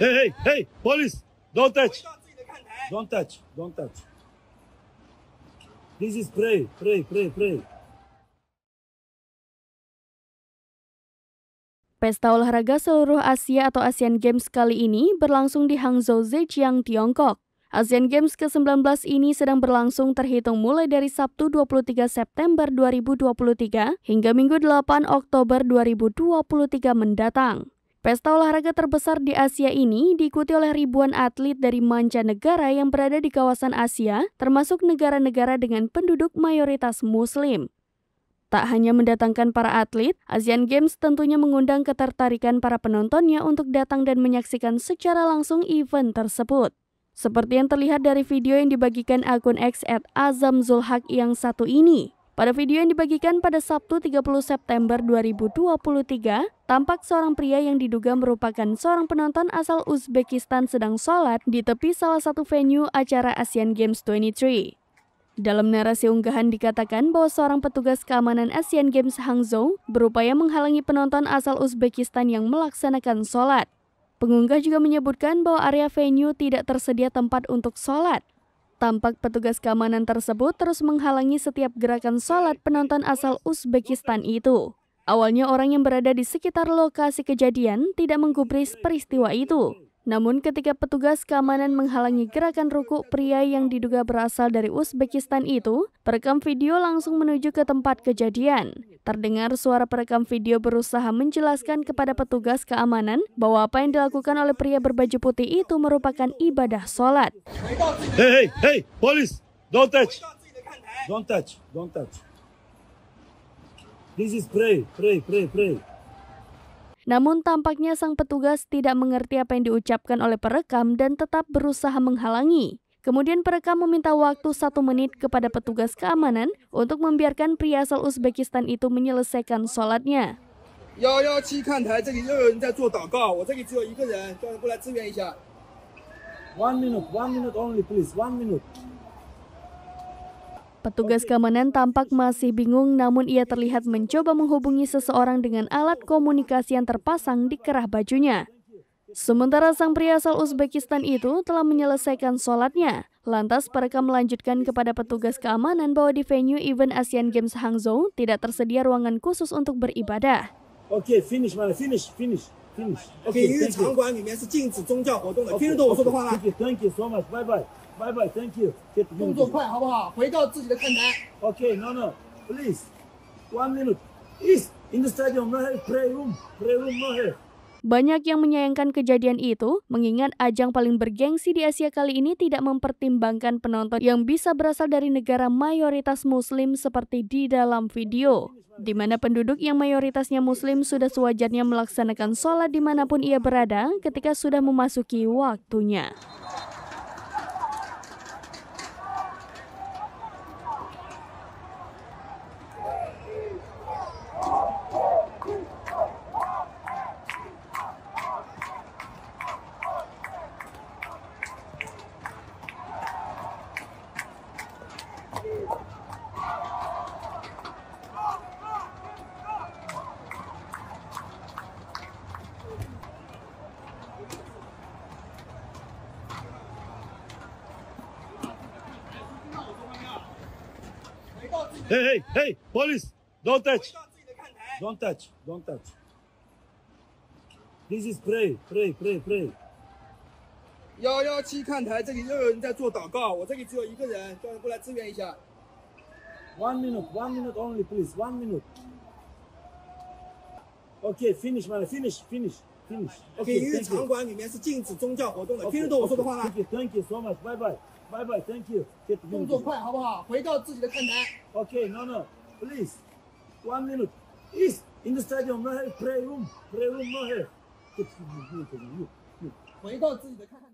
Hey, hey, hey, police! Don't touch! Don't touch, don't touch. This is pray, pray, pray, pray. Pesta olahraga seluruh Asia atau Asian Games kali ini berlangsung di Hangzhou, Zhejiang, Tiongkok. Asian Games ke-19 ini sedang berlangsung terhitung mulai dari Sabtu 23 September 2023 hingga Minggu 8 Oktober 2023 mendatang. Pesta olahraga terbesar di Asia ini diikuti oleh ribuan atlet dari mancanegara yang berada di kawasan Asia, termasuk negara-negara dengan penduduk mayoritas Muslim. Tak hanya mendatangkan para atlet, Asian Games tentunya mengundang ketertarikan para penontonnya untuk datang dan menyaksikan secara langsung event tersebut. Seperti yang terlihat dari video yang dibagikan akun X at Azam Zulhak yang satu ini, pada video yang dibagikan pada Sabtu 30 September 2023, tampak seorang pria yang diduga merupakan seorang penonton asal Uzbekistan sedang sholat di tepi salah satu venue acara Asian Games 23. Dalam narasi unggahan dikatakan bahwa seorang petugas keamanan Asian Games Hangzhou berupaya menghalangi penonton asal Uzbekistan yang melaksanakan sholat. Pengunggah juga menyebutkan bahwa area venue tidak tersedia tempat untuk sholat, Tampak petugas keamanan tersebut terus menghalangi setiap gerakan sholat penonton asal Uzbekistan itu. Awalnya orang yang berada di sekitar lokasi kejadian tidak menggubris peristiwa itu. Namun ketika petugas keamanan menghalangi gerakan ruku pria yang diduga berasal dari Uzbekistan itu, perekam video langsung menuju ke tempat kejadian. Terdengar suara perekam video berusaha menjelaskan kepada petugas keamanan bahwa apa yang dilakukan oleh pria berbaju putih itu merupakan ibadah sholat. Hey, hey, hey, police, don't touch. Don't touch, don't touch. This is pray, pray, pray, pray. Namun tampaknya sang petugas tidak mengerti apa yang diucapkan oleh perekam dan tetap berusaha menghalangi. Kemudian perekam meminta waktu satu menit kepada petugas keamanan untuk membiarkan pria asal Uzbekistan itu menyelesaikan sholatnya. Petugas keamanan tampak masih bingung namun ia terlihat mencoba menghubungi seseorang dengan alat komunikasi yang terpasang di kerah bajunya. Sementara sang pria asal Uzbekistan itu telah menyelesaikan sholatnya. Lantas mereka melanjutkan kepada petugas keamanan bahwa di venue event Asian Games Hangzhou tidak tersedia ruangan khusus untuk beribadah. Oke, okay, finish mana? Finish, finish, finish. Oke, okay, okay, thank you. Thank you so much. Bye bye. Bye bye. Thank you. Get okay, no no. Please. One minute. Is in the stadium, no have prayer room. Prayer room no have. Banyak yang menyayangkan kejadian itu, mengingat ajang paling bergengsi di Asia kali ini tidak mempertimbangkan penonton yang bisa berasal dari negara mayoritas muslim seperti di dalam video. Di mana penduduk yang mayoritasnya muslim sudah sewajarnya melaksanakan sholat dimanapun ia berada ketika sudah memasuki waktunya. Hey, hey, hey! Police, don't touch! Don't touch! Don't touch! This is pray, pray, pray, pray. 幺幺七看台这里又有人在做祷告，我这里只有一个人，叫人过来支援一下。One minute, one minute only, please. One minute. Okay, finish, my finish, finish, finish. o a k y 体育场馆里面是禁止宗教活动的，听懂我说的话吗 Thank you so much. Bye, bye. 拜拜，Thank you。动作快，好不好？回到自己的看台。Okay, no, no, please, one minute. Is in the stadium, no play room, play room, no. 回到自己的看台。